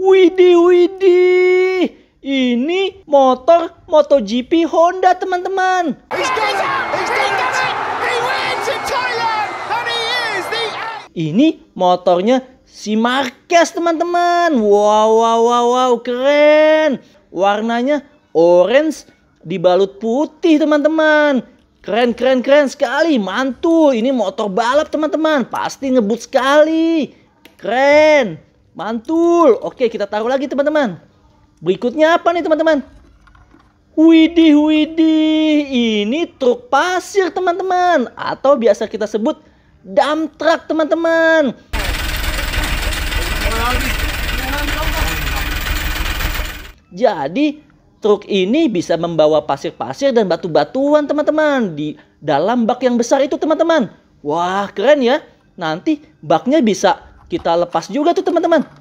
Widi Widi, Ini motor MotoGP Honda, teman-teman. Ini motornya si Marquez, teman-teman. Wow, wow, wow, wow, keren. Warnanya orange dibalut putih, teman-teman. Keren, keren, keren sekali. Mantul. Ini motor balap, teman-teman. Pasti ngebut sekali. Keren. Mantul. Oke, kita taruh lagi teman-teman. Berikutnya apa nih teman-teman? Widih, widih. Ini truk pasir teman-teman. Atau biasa kita sebut dump truck teman-teman. Jadi truk ini bisa membawa pasir-pasir dan batu-batuan teman-teman di dalam bak yang besar itu teman-teman. Wah keren ya. Nanti baknya bisa kita lepas juga tuh teman-teman